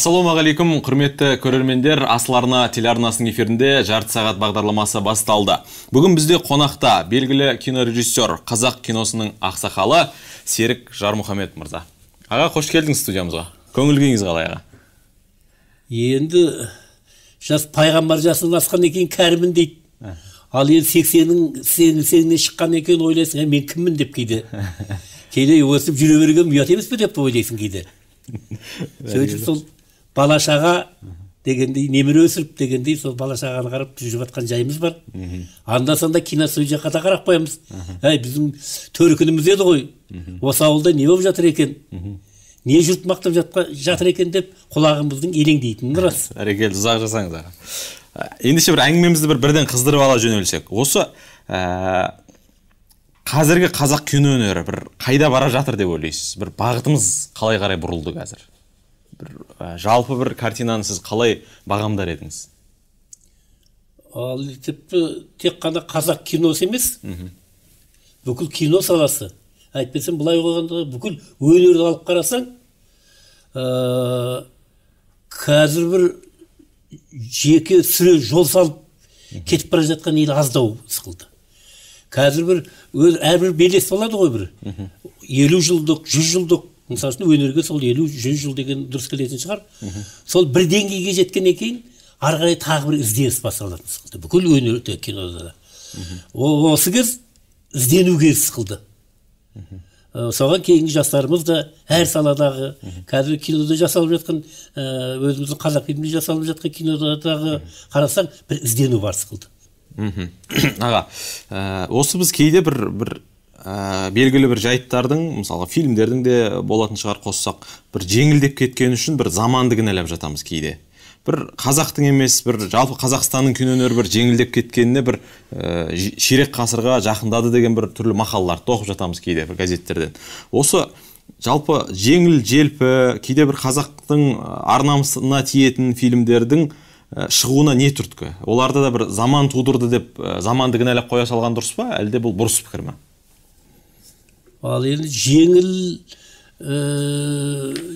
ассалаумағалейкум құрметті көрермендер асыл арна телеарнасының эфирінде жарты сағат бағдарламасы басталды бүгін бізде қонақта белгілі кинорежиссер қазақ киносының ақсақалы серік жармұхамед мырза аға қош келдіңіз студиямызға көңіл күйіңіз қалай аға енді жас пайғамбар жасынан асқан екен кәрімін дейді ал енді сексеннің сексеннен шыққан екен ойлайсың «Ә, мен кіммін деп кейде кейде өсіп жүре бергенім ұят емес пе деп ойлайсың кейде сөйтіп сол бала шаға дегендей немере өсіріп дегендей сол бала шағаны қарап жүріп жатқан жайымыз бар анда санда жаққа да қарап қоямыз әй біздің төркініміз еді ғой осы ауылда не болып жатыр екен не жұрт мақтап жатыр екен деп құлағымыздың елеңдейтіні рас әрекелді ұзақ жасаңыз аға ә, ендеше бір әңгімемізді бір бірден қыздырып ала жөнелсек осы ә, қазіргі қазақ кино өнері бір қайда бара жатыр деп ойлайсыз бір бағытымыз қалай қарай бұрылды қазір бір ә, жалпы бір картинаны сіз қалай бағамдар едіңіз ал тек қана қазақ киносы емес бүкіл кино саласы әйтпесе былай қойғанда бүкіл өнерді алып қарасаң ә, қазір бір жеке сүре жол салып кетіп бара жатқан ел аздау сықылды қазір бір өз әрбір белес болады ғой бір елу жылдық жүз жылдық мысалы үшін өнерге сол елу жүз жыл деген дұрыс келетін шығар сол бір деңгейге жеткеннен кейін ары қарай тағы бір ізденіс басталатын сықылды бүкіл өнерде кинода да осы кез іздену кезі сықылды соған кейінгі жастарымыз да әр саладағы қазір кинода жасалып жатқан өзіміздің қазақ фильмде жасалып жатқан кинодағы қарасаң бір іздену бар сықылды мхм аға осы біз кейде бір бір ә, белгілі бір жайттардың мысалы фильмдердің де болатын шығар қоссақ бір жеңілдеп кеткені үшін бір заманды кінәлап жатамыз кейде бір қазақтың емес бір жалпы қазақстанның кино өнері бір жеңілдеп кеткеніне бір ә, ширек ғасырға жақындады деген бір түрлі мақалаларды оқып жатамыз кейде бір газеттерден осы жалпы жеңіл желпі кейде бір қазақтың э, ар намысына тиетін фильмдердің шығуына не түрткі оларды да бір заман тудырды деп заманды кінәлап қоя салған дұрыс па әлде бұл бұрыс пікір ма ал енді жеңіл ә,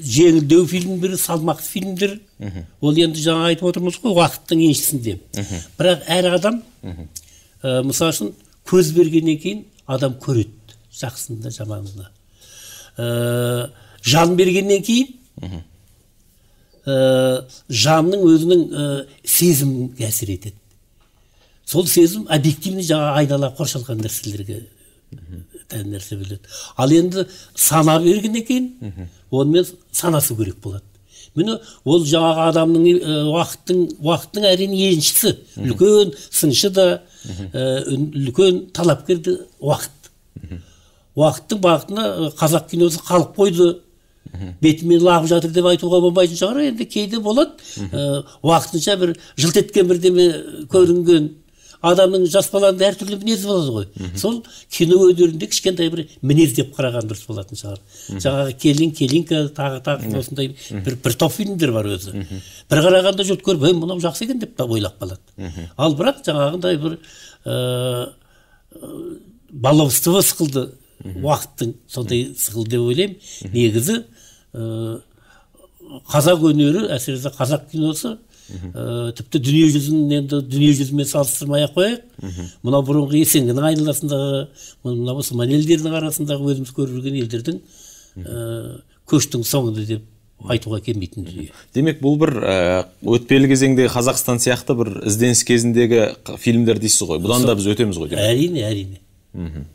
жеңілдеу фильмдер салмақты фильмдер ол енді жаңа айтып отырмыз ғой уақыттың еншісінде бірақ әр адам ә, мысалы үшін көз бергеннен кейін адам көреді жақсыны да жаманын да ә, жан бергеннен кейін ә, жанның өзінің ә, сезімге әсер етеді сол сезім объективный жаңа айнала қоршалған нәрселерге тән нәрсе ал енді сана бергеннен кейін онымен санасу керек болады міне ол жаңағы адамның уақыттың уақыттың әрине еншісі үлкен сыншы да үлкен талапкер де уақыт уақыттың бағытына қазақ киносы қалып қойды бетімен лағып жатыр деп айтуға болмайтын шығар енді кейде болады уақытынша бір жылт еткен бірдеме көрінген адамның жас баланың әртүрлі мінезі болады ғой сол кино өнерінде кішкентай бір мінез деп қараған дұрыс болатын шығар жаңағы келін келинка тағы тағы осындай бір бір топ фильмдер бар өзі бір қарағанда жұрт көріп ей мынау жақсы екен деп ойлап қалады ал бірақ жаңағындай бір ыыы э, баловство сықылды уақыттың сондай сықылды деп ойлаймын негізі ыыы э, қазақ өнері әсіресе қазақ киносы ә, тіпті дүниежүзін енді жүзімен салыстырмай ақ қояйық мынау бұрынғы есенгінің айналасындағы мына мұсылман елдерінің арасындағы өзіміз көріп жүрген елдердің ә, көштің соңында деп айтуға келмейтін дүние демек бұл бір э, өтпелі кезеңдегі қазақстан сияқты бір ізденіс кезіндегі фильмдер дейсіз ғой бұдан да біз өтеміз ғой демек әрине әрине мхм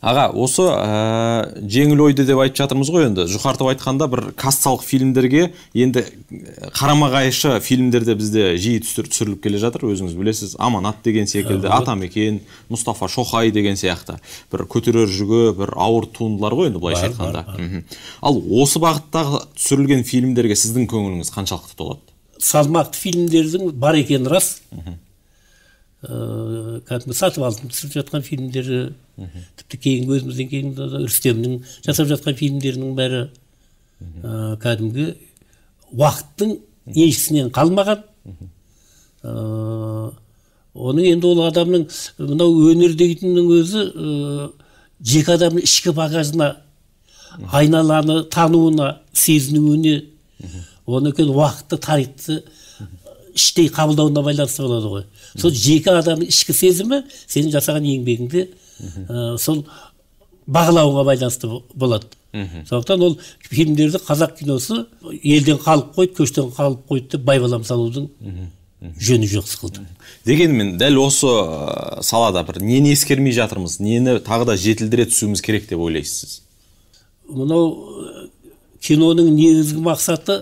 аға осы ә, э, жеңіл ойды деп айтып жатырмыз ғой енді жұқартып айтқанда бір кассалық фильмдерге енді э, қарама қайшы фильмдер де бізде жиі түсіріліп келе жатыр өзіңіз білесіз аманат деген секілді атамекен мұстафа шоқай деген сияқты бір көтерер жүгі бір ауыр туындылар ғой енді былайша айтқанда ал осы бағыттағы түсірілген фильмдерге сіздің көңіліңіз қаншалықты толады салмақты фильмдердің бар екені рас ыыы э, кәдімгі сатып алдым түсіріп жатқан фильмдері тіпті кейінгі өзімізден кейінгі рүстемнің жасап жатқан фильмдерінің бәрі ыыы э, кәдімгі уақыттың еншісінен қалмаған ыыы э, оның енді ол адамның мынау өнер дейтіннің өзі ыыы жеке адамның ішкі багажына айналаны тануына сезінуіне оның кейін уақытты тарихты іштей қабылдауына байланысты болады ғой сол жеке адамның ішкі сезімі сенің жасаған еңбегіңді ә, сол бағалауыңа байланысты болады мхм сондықтан ол фильмдерді қазақ киносы елден қалып қойды көштен қалып қойды деп байбалам салудың жөні жоқ сықылды дегенмен дәл осы салада бір нені ескермей жатырмыз нені тағы да жетілдіре түсуіміз керек деп ойлайсыз мынау киноның негізгі мақсаты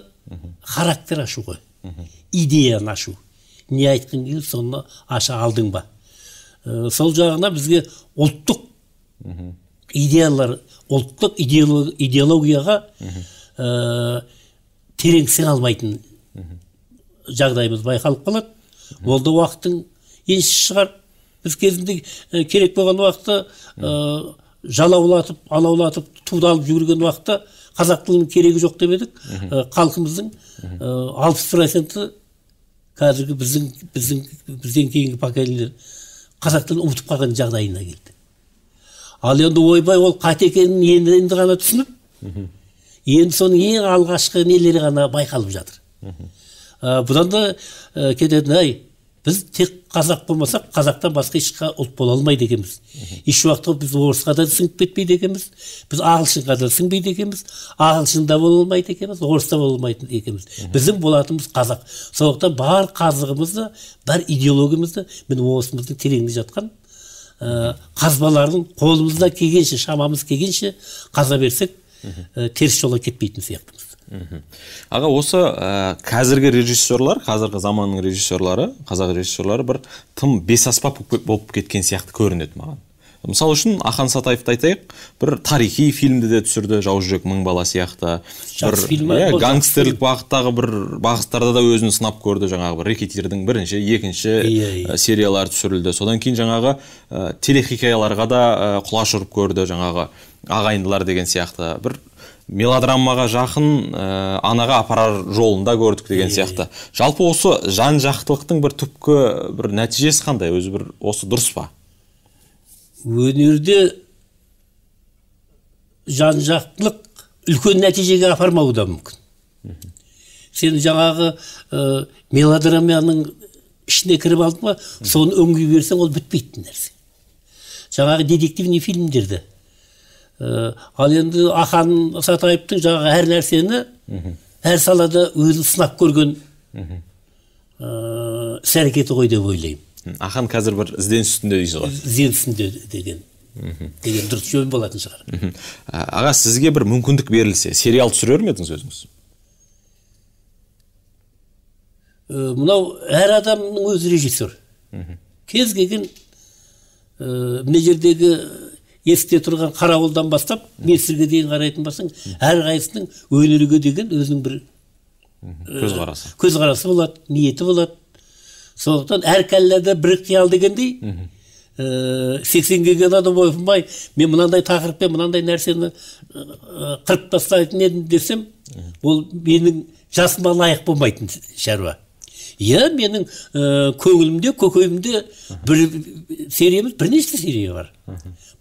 характер ашу ғой идеяны ашу не айтқың келді соны аша алдың ба э, сол жағына бізге ұлттық идеялар ұлттық идеологияға терең э, терең алмайтын жағдайымыз байқалып қалады ол да уақыттың еншісі шығар біз кезінде э, керек болған уақытта жалаулатып алаулатып туды алып жүрген уақытта қазақ тілінің керегі жоқ деп едік халқымыздың алпыс проценті қазіргі біздің біздің бізден кейінгі поколениелер қазақ тілін ұмытып қалған жағдайына келді ал енді ойбай ол қате екенін енді енді ғана түсініп енді соның ең алғашқы нелері ғана байқалып жатыр ә, бұдан да кететін әй біз тек қазақ болмасақ қазақтан басқа ешқа ұлт бола алмайды екенбіз еш уақытта біз орысқа да сіңіп кетпейді екенбіз біз ағылшынға да сіңбейді екенбіз ағылшын да бола алмайды екенбіз орыс та бола алмайтын екенбіз біздің болатынымыз қазақ сондықтан бар қазығымызды бар идеологиямызды міне осымыздың тереңінде жатқан ә, э, қазбаларын қолымыздан келгенше шамамыз келгенше қаза берсек ә, теріс жолға кетпейтін сияқтымыз аға осы ә, қазіргі режиссерлар қазіргі заманның режиссерлары қазақ режиссерлары бір тым бесаспап болып кеткен сияқты көрінеді маған мысалы үшін ахан сатаевты айтайық бір тарихи фильмді де түсірді жау жүрек мың бала сияқты бір иә гангстерлік бағыттағы бір бағыттарда да өзін сынап көрді жаңағы бір рекетирдің бірінші екінші иә, иә. ә, сериялары түсірілді содан кейін жаңағы ә, телехикаяларға да ә, құлаш ұрып көрді жаңағы ағайындылар деген сияқты бір мелодрамаға жақын ә, анаға апарар жолында көрдік деген сияқты жалпы осы жан жақтылықтың бір түпкі бір нәтижесі қандай өзі бір осы дұрыс па өнерде жан жақтылық үлкен нәтижеге апармауы да мүмкін сен жаңағы ә, мелодраманың ішіне кіріп алдың ба соны өңдей берсең ол бітпейтін нәрсе жаңағы детективный фильмдерді ә, ал енді ақан сатаевтың жаңағы әр нәрсені әр салада өзін сынап көрген ә, іс әрекеті ғой деп ойлаймын ахан қазір бір ізденіс үстінде дейсіз ғой ізденіс үстінде деген деген дұрыс жөн болатын шығар аға сізге бір мүмкіндік берілсе сериал түсірер ме едіңіз өзіңіз э, мынау әр адамның өзі режиссер кез келген мына жердегі есікте тұрған қарауылдан бастап месірге дейін қарайтын болсаң әрқайсысының өнерге деген өзінің бір көзқарасы э, көзқарасы болады ниеті болады сондықтан әр кәлләда бір қиял дегендей э, сексенге келген адам ойпырмай мен мынандай тақырыппен мынандай нәрсені э, қырып тастайтын едім десем ол менің жасыма лайық болмайтын шаруа иә менің ә, көңілімде көкейімде бір серия емес бірнеше серия бар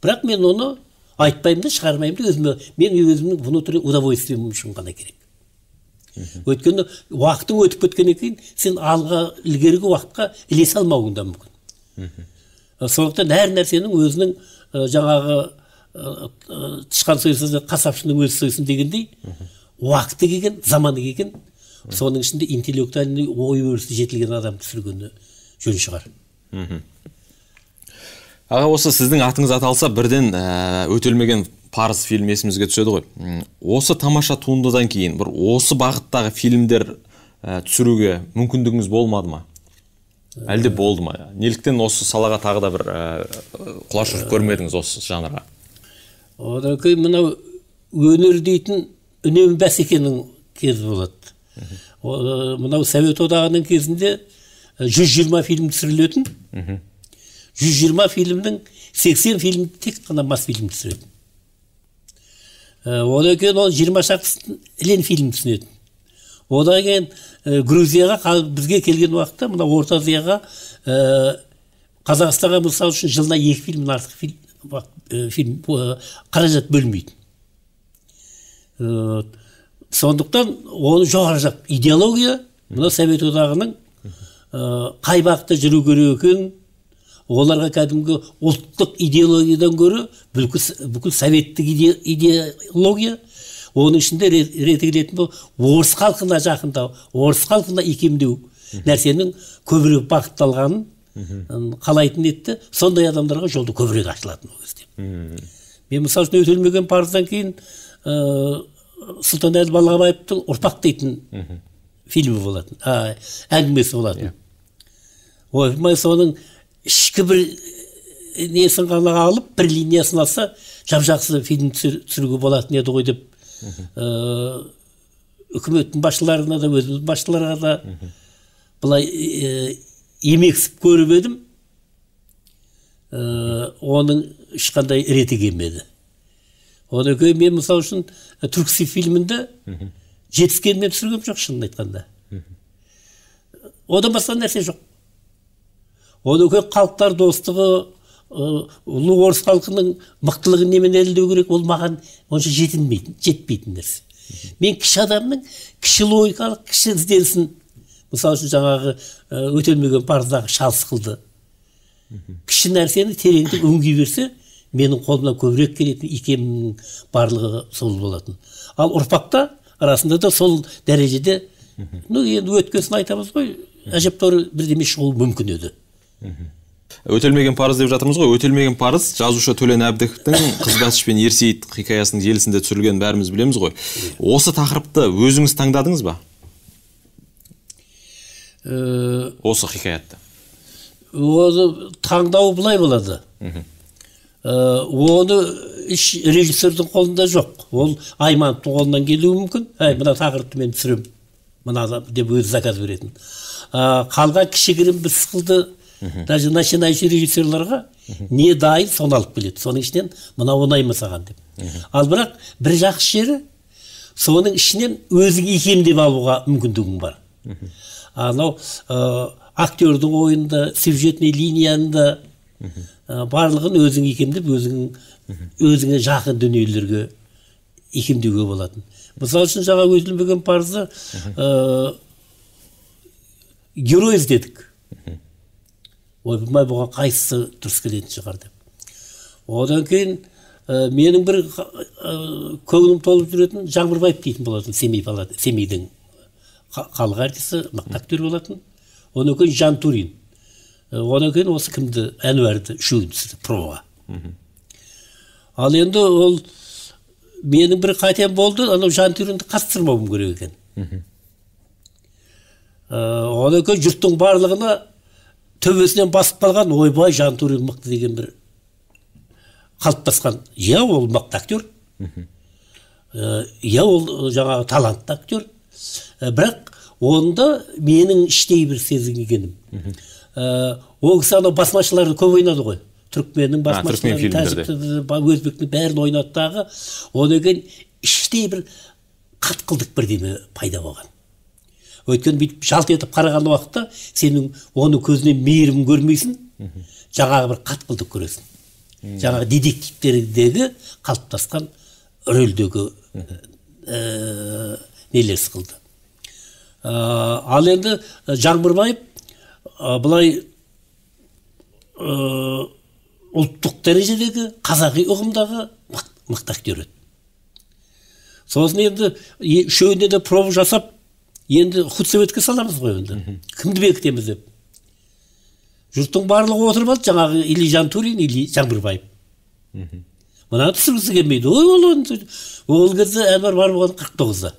бірақ мен оны айтпаймын да шығармаймын да өзіме мен өзімнің внутренний удовольствием үшін ғана керек өйткені уақытың өтіп кеткеннен кейін сен алға ілгергі уақытқа ілесе алмауың да мүмкін сондықтан әр нәрсенің өзінің жаңағы тышқан сойса қасапшының өзі сойсын дегендей уақыты келген заманы келген соның ішінде интеллектуальный ой өрісі жетілген адам түсіргені жөн шығар мхм аға осы сіздің атыңыз аталса бірден ә, өтелмеген парыз фильм есімізге түседі ғой осы тамаша туындыдан кейін бір осы бағыттағы фильмдер ә, түсіруге мүмкіндігіңіз болмады ма әлде ә, болды ма неліктен осы салаға тағы да бір құлаш ұрып көрмедіңіз осы жанрға одан кейін мынау өнер дейтін үнемі бәсекенің кезі болады Э, мынау совет одағының кезінде 120 э, фильм түсірілетін жүз жиырма фильмнің сексен фильм тек қана фильм түсіретін э, одан кейін ол жиырма шақтысын ілен фильм түсінетін одан кейін грузияға бізге келген уақытта мына орта азияға қазақстанға мысалы үшін жылына екі фильмнен артық фильм, фильм қаражат бөлінбейтін сондықтан оны жоғары жақ идеология мына совет одағының ә, қай бағытта жүру керек екенін оларға кәдімгі ұлттық идеологиядан гөрі бүкіл, советтік иде, идеология оның ішінде реті келетін орыс халқына жақындау орыс халқына икемдеу нәрсенің көбірек бағытталғанын қалайтын етті сондай адамдарға жолды көбірек ашылатын ол кезде мен мысалы үшін өтелмеген парыздан кейін э, сұлтан әділ балғабаевтың ұрпақ дейтін фильмі болатын а, әңгімесі болатын yeah. Иә. соның ішкі бір э, несін ғана алып бір линиясын алса жап жақсы фильм түсіруге болатын еді ғой деп э, үкіметтің басшыларына да өзіміз басшыларға да былай э, емексіп көріп едім оның ешқандай реті келмеді одан кейін мен мысалы үшін э, түркси фильмінде жетіскенін мен жоқ шынын айтқанда одан басқа нәрсе жоқ одан кейін халықтар достығы э, ұлы орыс халқының мықтылығын немен дәлелдеу керек ол маған онша жетінбейтін жетпейтін нәрсе мен кіші адамның кіші логикалық кіші ізденісін мысалы үшін жаңағы э, өтелмеген парыздағы шалыс қылды кіші нәрсені тереңдік өңги берсе менің қолымнан көбірек келетін икемнің барлығы сол болатын ал ұрпақта арасында да сол дәрежеде ну енді өткесін айтамыз ғой әжептәуір бірдеме шығуы мүмкін еді өтелмеген парыз деп жатырмыз ғой өтелмеген парыз жазушы төлен әбдіковтің қызбасыш пен ерсейіт хикаясының желісінде түсірілгенін бәріміз білеміз ғой иә. осы тақырыпты өзіңіз таңдадыңыз ба ә, осы хикаятты оны таңдау былай болады оны іш режиссердің қолында жоқ ол аймановтың қолынан келуі мүмкін әй мына тақырыпты мен түсіремін мына деп өзі заказ беретін қалған кішігірім бір сықылды даже начинающий режиссерларға не дайын соны алып келеді соның ішінен мынау ұнай ма саған деп ал бірақ бір жақсы жері соның ішінен өзің икемдеп алуға мүмкіндігің бар анау ә, актердің ойында сюжетный линияны да Э, барлығын өзің икемдеп өзің өзіңе жақын дүниелерге икемдеуге болатын мысалы үшін жаңа өтілмеген парызды ә, э, герой іздедік ойпырмай бұған қайсысы дұрыс келетін шығар деп одан кейін ә, менің бір ә, көңілім толып жүретін жаңбырбаев дейтін болатын семей бала семейдің халық әртісі мықты актер болатын одан кейін жантурин одан кейін осы кімді әнуәрді түсірді проға ал енді ол менің бір қатем болды анау түрінді қастырмауым керек екен одан кейін жұрттың барлығына төбесінен басып қалған ойбай жантөрен мықты деген бір қалыптасқан иә ол мықты актер иә ол жаңағы талантты актер бірақ онда менің іштей бір сезінгенім Э, ол кісі анау басмашыларды көп ойнады ғой түрікменнің басмашыларын өзбектің бәрін ойнады дағы одан кейін іштей бір қатқылдық бірдеме пайда болған өйткені бүйтіп жалт етіп қараған уақытта сенің оның көзіне мейірім көрмейсің жаңағы бір қатқылдық көресің жаңағы детективтердегі қалыптасқан рөлдегі ә, нелер сықылды ә, ал енді жаңбырбаев Э, былай э, ұлттық дәрежедегі қазақи ұғымдағы мықты актер еді сосын енді үшеуіне де проба жасап енді худсоветке саламыз ғой енді кімді бекітеміз деп жұрттың барлығы отырып алды жаңағы или жантурин или жаңбырбаев мынаны түсіргісі келмейді ой ол ол кезде әнуар бар болған қырық тоғызда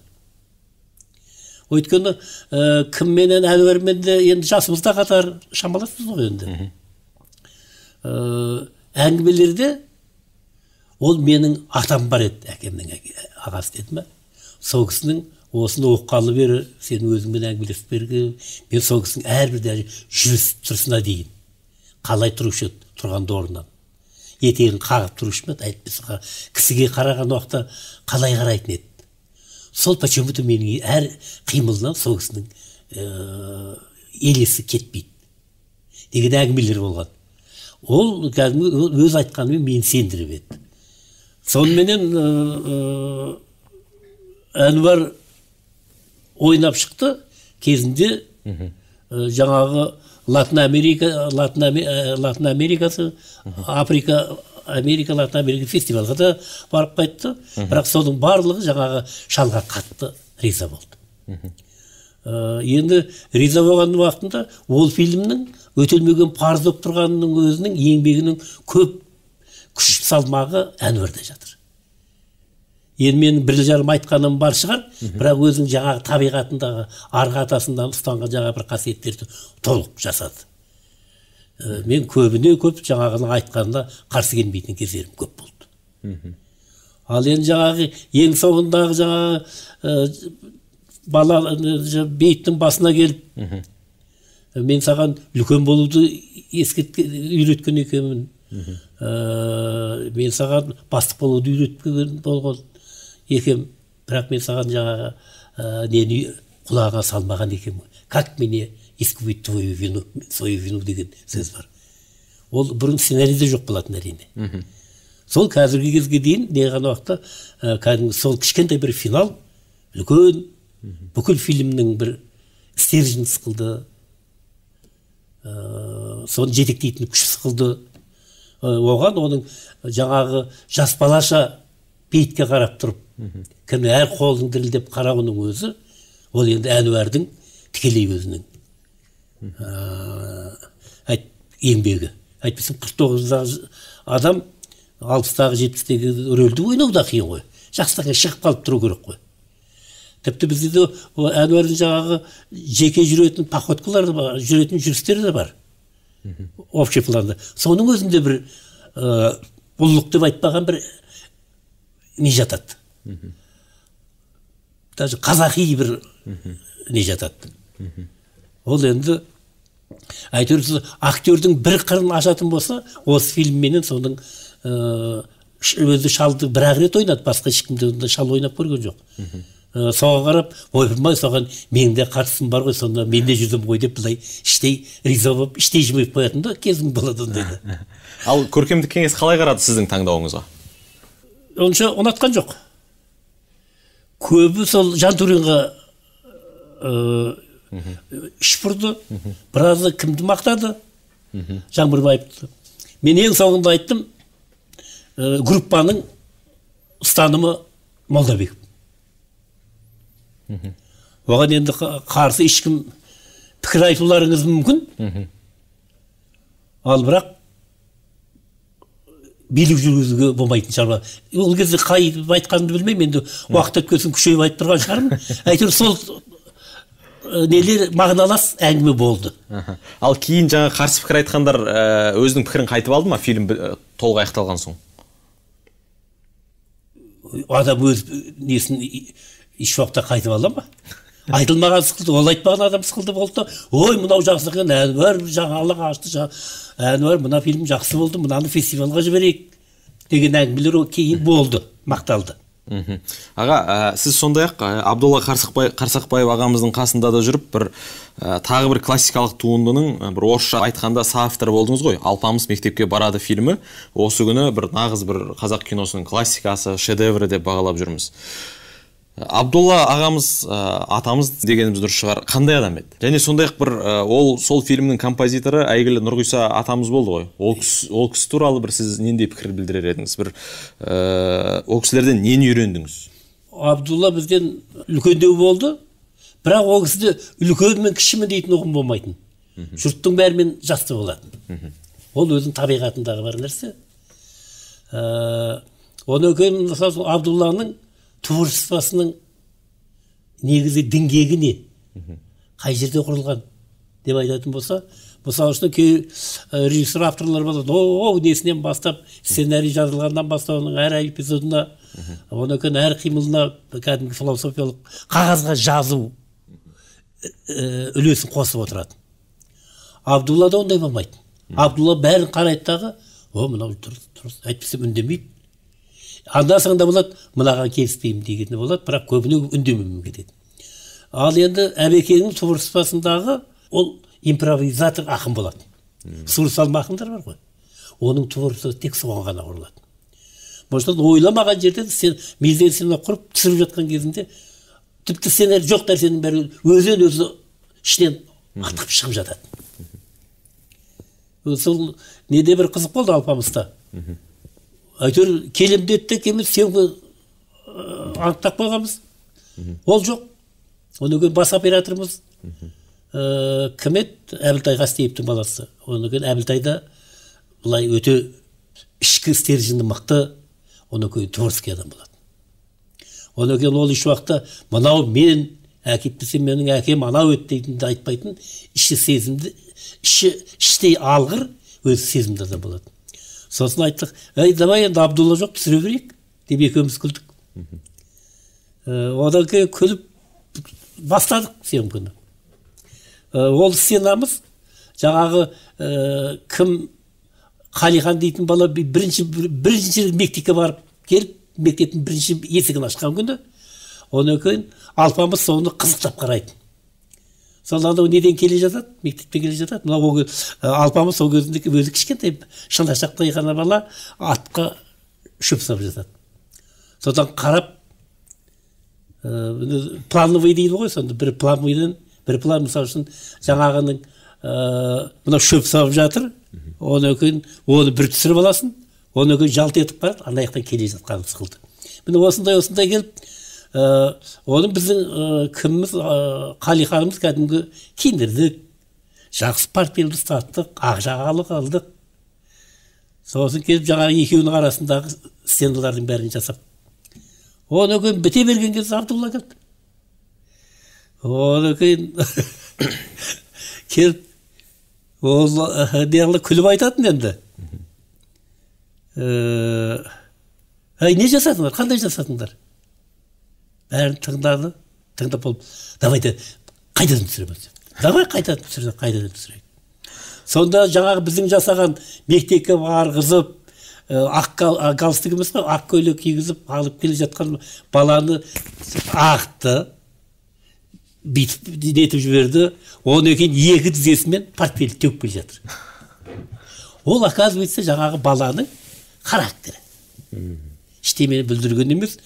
өйткені ә, кімменен әнуармен де енді жасымыз да қатар шамаласпыз ғой енді ә, әңгімелерде ол менің атам бар еді әкемнің ағасы деді ма сол кісінің осыны оқығалы бері сен өзіңмен әңгімелесіп бергі мен сол кісінің әрбір жүріс тұрысына дейін қалай тұрушы еді тұрғанда орнынан етегін қағып тұрушы ма еді әйтпесе кісіге қараған уақытта қалай қарайтын еді сол почему то менің әр қимылынан сол кісінің елесі кетпейді деген әңгімелер болған ол кәдімгі өз айтқанымен мені сендіріп еді соныменен әнуар ойнап шықты кезінде жаңағы латын америка латын америкасы африка америка америка фестивальға да барып қайтты бірақ соның барлығы жаңағы шалға қатты риза болды ә, енді риза болған уақытында ол фильмнің өтелмеген парыз болып тұрғанының өзінің еңбегінің көп күш салмағы әнуарда жатыр енді менің бір жарым айтқаным бар шығар бірақ өзінің жаңағы табиғатындағы арғы атасынан ұстанған жаңағы бір қасиеттерді толық жасады Э, мен көбіне көп жаңағының айтқанда қарсы келмейтін кездерім көп болды ал енді жаңағы ең соңындағы жаңағы ә, бала ә, бейіттің басына келіп ә, мен саған үлкен болуды ескерткен үйреткен екенмін ә, мен саған бастық болуды үйреткен болған екенмін бірақ мен саған жаңағы ә, нені құлағыңа салмаған екенмін как мене, искупить твою вину свою вину деген сөз бар ол бұрын сценарийде жоқ болатын әрине сол қазіргі кезге дейін не уақытта кәдімгі сол кішкентай бір финал үлкен бүкіл фильмнің бір стержін сықылды ә, соны жетектейтін күш сықылды ә, оған оның жаңағы жас балаша бейітке қарап тұрып кім әр қолың дірілдеп қарауының өзі ол енді әнуардың тікелей өзінің ә, еңбегі әйтпесе қырық тоғыздағы адам алпыстағы жетпістегі рөлді ойнау да қиын ғой жастыққа шығып қалып тұру керек қой тіпті бізде де әнуардың жаңағы жеке жүретін походкалар бар жүретін жүрістері де бар общий планда соның өзінде бір ә, ұлылық деп айтпаған бір не жатады даже қазақи бір не жатады ол енді әйтеуір сіз актердің бір қырын ашатын болса осы фильмменен соның э, өзі шалды бір ақ рет ойнады басқа ешкімде ондай шал ойнап көрген жоқ ә, соған қарап ойпырмай соған менің де қатысым бар ғой сонда мен де жүрдім ғой деп былай іштей риза болып іштей жымиып қоятын да кезім болады ондайда ал көркемдік кеңес қалай қарады сіздің таңдауыңызға онша ұнатқан жоқ көбі сол жантөренға э, бұрды біразы кімді мақтады жаңбырбаевты мен ең соңында айттым ә, группаның ұстанымы молдабеков оған енді қарсы ешкім пікір айтуларыңыз мүмкін ал бірақ билік жүргізуге болмайтын шығар ол кезде қай айтқанымды білмеймін енді уақыт соң күшейіп айтып тұрған шығармын әйтеуір сол нелер мағыналас әңгіме болды ал кейін жаңа қарсы пікір айтқандар ә, өзінің пікірін қайтып алды ма фильм ә, толық аяқталған соң адам өз несін еш уақытта қайтып ала ма айтылмаған сықылды ол айтпаған адам сықылды болды ой мынау жақсы екен әнуар жаңалық ашты әнуар мына фильм жақсы болды мынаны фестивальға жіберейік деген әңгімелер кейін болды мақталды мхм аға ә, сіз сондай ақ ә, абдолла қарсақбаев ағамыздың қасында да жүріп бір ә, тағы бір классикалық туындының бір орысша айтқанда соавтор болдыңыз ғой алпамыс мектепке барады фильмі осы күні бір нағыз бір қазақ киносының классикасы шедеврі деп бағалап жүрміз абдулла ағамыз ә, атамыз дегеніміз дұрыс шығар қандай адам еді және сондай ақ бір э, ол сол фильмнің композиторы әйгілі нұрғиса атамыз болды ғой ол кісі, ол кісі туралы бір сіз нендей пікір білдірер едіңіз бір ә, ол кісілерден нені үйрендіңіз абдулла бізден үлкендеу болды бірақ ол кісіде үлкен мен кішімін дейтін ұғым болмайтын жұрттың бәрімен жасты болатын ол өзінің табиғатындағы бар нәрсе одан кейін мысалы абдулланың творчествосының негізі діңгегі не қай жерде құрылған деп айтатын болса мысалы үшін кей режиссер авторлар болады оу несінен бастап сценарий жазылғаннан бастап оның әр эпизодына одан кейін әр қимылына кәдімгі философиялық қағазға жазу үлесін қосып отырады абдуллада ондай болмайды абдулла бәрін қарайды дағы о мынау дұрыс дұрыс әйтпесе үндемейді анда санда болады мынаған келіспеймін дегені болады бірақ көбіне үндемеуім кетеді ал енді әбекеңнің творчествосындағы ол импровизатор ақын болады суыр салма ақындар бар ғой оның творчествосы тек соған ғана құрылады сондықтан ойламаған жерден сен мизер құрып түсіріп жатқан кезінде тіпті сценарий жоқ нәрсенің бәрі өзінен өзі ішінен атқып шығып жатады сол неде бір қызық болды алпамыста әйтеуір келем деді де емес сенгі анықтап қойғанбыз ол жоқ одан кейін бас операторымыз ә, кім еді әбілтай қастеевтің баласы одан кейін әбілтай да былай өте ішкі стержені мықты одан кейін творческий адам болатын одан кейін ол еш уақытта мынау мен әкетпесе менің әкем анау еді дейтінді айтпайтын іші сезімді іші іштей алғыр өзі сезімді адам болатын сосын айттық әй давай енді абдулла жоқ түсіре берейік деп екеуміз күлдік э, одан кейін күліп бастадық съемканы күні э, ол стенамыз жаңағы ә, кім қалихан дейтін бала бірінші бірінші мектепке барып келіп мектептің бірінші есігін ашқан күні одан кейін алпамыс соны қызықтап қарайтын сол анау неден келе жатады мектептен келе жатады мынау ол алпамыс сол кезінде өзі кішкентай шынашақтай ғана бала атқа шөп салып жатады содан қарап ә, плановый дейді ғой сонда бір плановыйдан бір план мысалы үшін жаңағының ә, мынау шөп салып жатыр одан кейін оны бір түсіріп аласың одан кейін жалт етіп барып ана жақтан келе жатқаны сықылды міне осындай осындай келіп оны біздің ә, кіміміз ә, қалиханымыз кәдімгі киіндірдік жақсы портфель ұстаттық ақ жағалық алдық. сосын келіп жаңағы екеуінің арасындағы стеналардың бәрін жасап оны кейін біте берген кезде абдулла келді оны кейін келіп ол неғылы күліп айтатын енді әй не жасадыңдар қандай жасадыңдар бәрін тыңдады тыңдап болып давай деді қайтадан түсіреміз давай қайтадан түсірсе қайтадан түсірейік сонда жаңағы біздің жасаған мектепке барғызып э, ақ галстук емес қой ақ көйлек кигізіп алып келе жатқан баланы ақты бүйтіп нетіп жіберді одан кейін екі тізесімен портфельді теуіп келе жатыр ол оказывается жаңағы баланың характері ештемені бүлдірген емес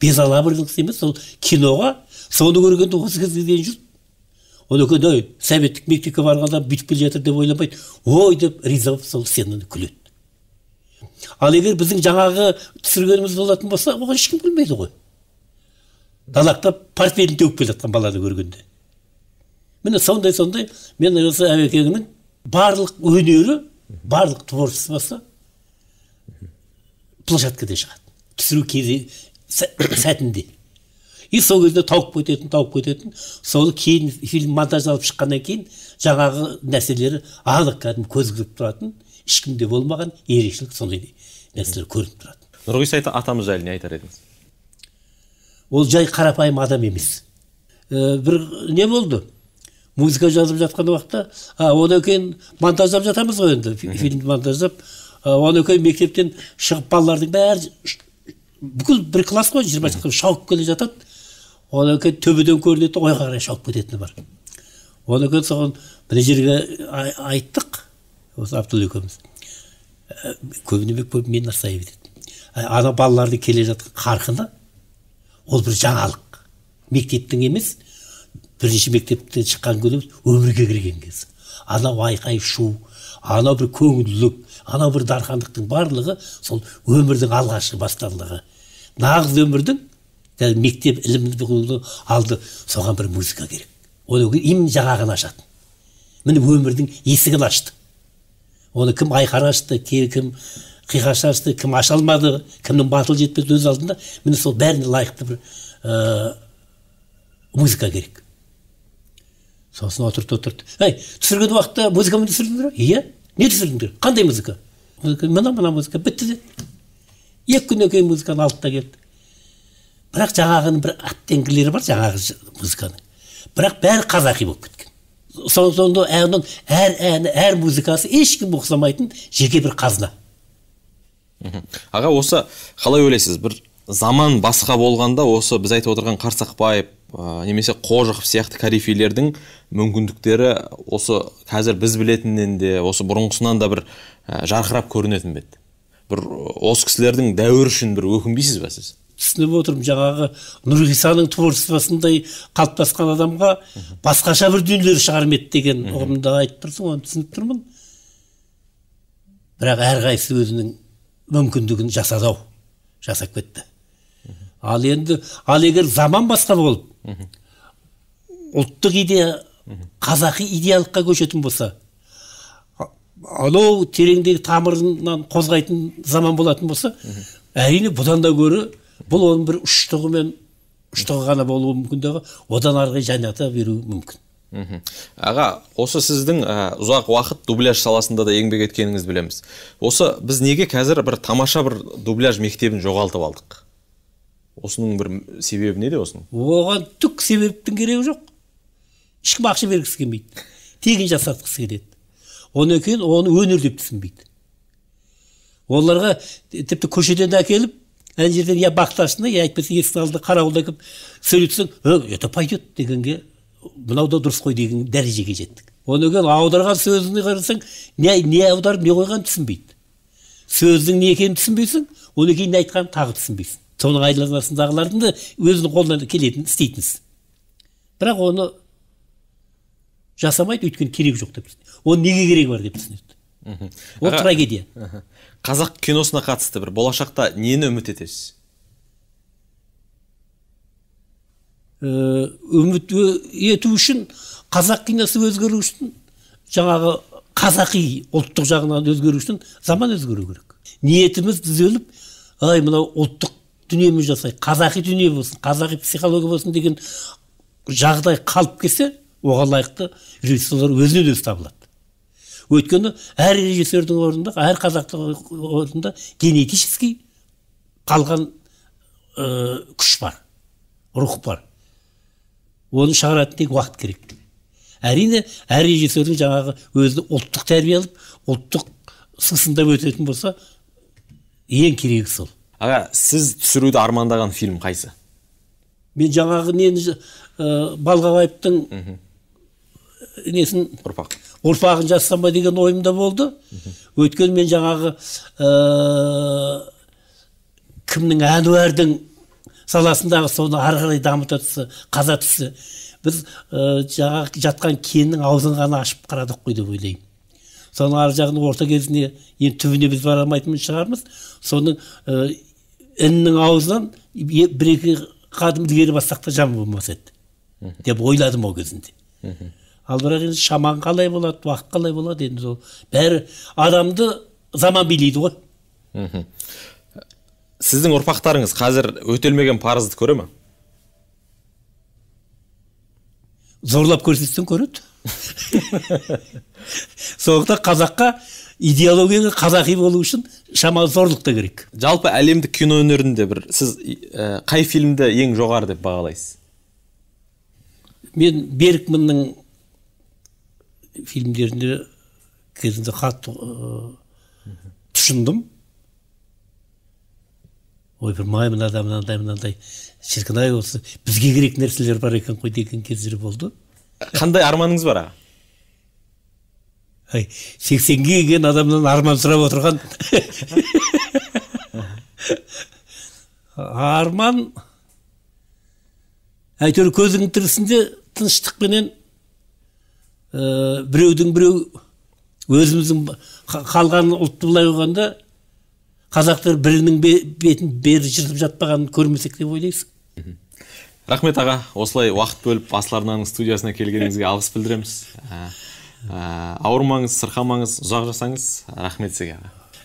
бес ала емес сол киноға соны көргенде осы кезге дейін жұрт оныкінде ой советтік мектепке барғанда бүйтіп келе жатыр деп ойламайды ой деп риза болып сол сценаны күледі ал егер біздің жаңағы түсіргеніміз болатын болса оған ешкім күлмейді ғой далақтап портфелін төгіп келе жатқан баланы көргенде міне сондай сондай мен осы әбекеңнің барлық өнері барлық творчествосы площадкада шығады түсіру сәтінде и сол кезде тауып кететін тауып кететін соны кейін фильм монтаждалып шыққаннан кейін жаңағы нәрселері анық кәдімгі көзге кіріп тұратын ешкімде болмаған ерекшелік сондай нәрселер көрініп тұратын нұрғиса атамыз жайлы не айтар едіңіз ол жай қарапайым адам емес ә, бір не болды музыка жазып жатқан уақытта а одан кейін монтаждап жатамыз ғой енді фильмді монтаждап одан кейін мектептен шығып балалардың бәрі бүкіл бір класс қой жиырма шақырым шауып келе жатады одан кейін төбеден көрінеді ойға қарай шауып кететіні бар одан кейін соған бір жерге айттық осы абдулла екеуміз «Ә, көбіне көп мен ырсайып деді. «Ә, ана балалардың келе жатқан қарқыны ол бір жаңалық мектептің емес бірінші мектептен шыққан күні өмірге кірген кез анау айқай шу анау бір көңілділік анау бір дархандықтың барлығы сол өмірдің алғашқы бастарлығы нағыз өмірдің мектеп ілім алды соған бір музыка керек одан кейін именно жағағын ашатын міне өмірдің есігін ашты оны кім айқара ашты кім қиқаш ашты кім аша алмады кімнің батылы жетпеді өз алдында міне сол бәріне лайықты бір ә, музыка керек сосын отырды отырды әй түсірген уақытта музыкамен түсірдіңдер ма иә не түсірдіңдер қандай музыка мына мына музыка бітті деді екі күннен кейін музыканы алды да келді бірақ жаңағының бір оттенкілері бар жаңағы музыканың бірақ бәрі қазақи болып кеткен сонда әнің әр әні әр музыкасы ешкімге ұқсамайтын жеке бір қазына аға осы қалай ойлайсыз бір заман басқа болғанда осы біз айтып отырған қарсақбаев ә, немесе қожықов сияқты корифейлердің мүмкіндіктері осы қазір біз білетіннен де осы бұрынғысынан да бір ә, жарқырап көрінетін бе бір осы кісілердің дәуірі үшін бір өкінбейсіз ба сіз түсініп отырмын жаңағы нұрғисаның творчествосындай қалыптасқан адамға басқаша бір дүниелер шығарма еді деген ұғымды айтып тұрсың оны түсініп тұрмын бірақ әрқайсысы өзінің мүмкіндігін жасады ау жасап кетті ал енді ал егер заман басқа болып ұлттық идея қазақи идеалыққа көшетін болса анау тереңдегі тамырынан қозғайтын заман болатын болса әрине бұдан да гөрі бұл оның бір ұштығы мен ұштығы ғана болуы мүмкін дағы одан қарай жаңарта беруі мүмкін аға осы сіздің ұзақ уақыт дубляж саласында да еңбек еткеніңізді білеміз осы біз неге қазір бір тамаша бір дубляж мектебін жоғалтып алдық осының бір себебі неде осының оған түк себептің керегі жоқ ешкім ақша бергісі келмейді тегін жасатқысы келеді одан кейін оны өнер деп түсінбейді оларға тіпті көшеден әкеліп ана жерден я бақташыны я әйтпесе есіктің алдында қарауылда әкеліп сөйлетсең это пойдет дегенге мынау да дұрыс қой деген дәрежеге жеттік одан кейін аударған сөзіне қарасаң не, не аударып не қойғанын түсінбейді сөздің не екенін түсінбейсің одан кейін не айтқанын тағы түсінбейсің соның айналасындағылардың да өзінің қолынан келетін істейтінсіз бірақ оны жасамайды өйткені керек жоқ деп оның неге керегі бар деп түсінеді ол трагедия қазақ киносына қатысты бір болашақта нені үміт етесіз э, үміт ету үшін қазақ киносы өзгеру үшін жаңағы қазақи ұлттық жағынан өзгеру үшін заман өзгеру керек ниетіміз түзеліп ай мынау ұлттық дүниемен жасайық қазақи дүние болсын қазақи психология болсын деген жағдай қалып келсе оған лайықты режиссерлар өзінен өзі табылады өйткені әр режиссердің орнында әр қазақтың орнында генетический қалған ә, күш бар рух бар оны шығаратын тек уақыт керек әрине әр режиссердің жаңағы өзі ұлттық тәрбие алып ұлттық сусындап өтетін болса ең керегі сол аға сіз түсіруді армандаған фильм қайсы мен жаңағы нені ә, э, балғабаевтың несін ұрпақ ұрпағын жазсам ба деген ойымда болды өйткені мен жаңағы ә, кімнің әнуардың саласындағы соны ары қарай дамыта түсі қаза түсі біз ә, жаңағы жатқан кеннің аузын ғана ашып қарадық қой деп ойлаймын соның ар жағын орта кезіне енді түбіне біз бара алмайтын шығармыз соның іннің аузынан бір екі қадым ілгері бассақ та жаман болмас еді деп ойладым ол кезінде ал бірақ енді шаман қалай болады уақыт қалай болады енді ол бәрі адамды заман билейді ғой сіздің ұрпақтарыңыз қазір өтелмеген парызды көре ма зорлап көрсетсең көреді сондықтан қазаққа идеологияға қазақи болу үшін шамалы зорлық та керек жалпы әлемдік кино өнерінде бір сіз қай фильмді ең жоғары деп бағалайсыз мен беркманның фильмдерінде кезінде қатты ә, тұшындым ойпырмай мынада мынандай мынандай шіркін ай осы бізге керек нәрселер бар екен ғой деген кездер болды қандай арманыңыз бар аға ай сексенге келген адамнан арман сұрап отырған арман әйтеуір көзің тірісінде тыныштықпенен ә, біреудің біреу өзіміздің қалған ұлтты былай қойғанда қазақтар бірінің бе, бетін бері жыртып жатпағанын көрмесек деп ойлайсың рахмет аға осылай уақыт бөліп асыл студиясына келгеніңізге алғыс білдіреміз ә, ауырмаңыз сырқамаңыз ұзақ жасаңыз рахмет сізге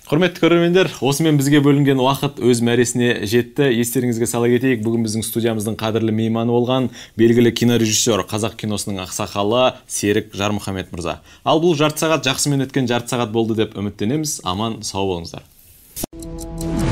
құрметті көрермендер осымен бізге бөлінген уақыт өз мәресіне жетті естеріңізге сала кетейік бүгін біздің студиямыздың қадірлі мейманы болған белгілі кинорежиссер қазақ киносының ақсақалы серік жармұхамед мырза ал бұл жарты сағат жақсымен өткен жарты сағат болды деп үміттенеміз аман сау болыңыздар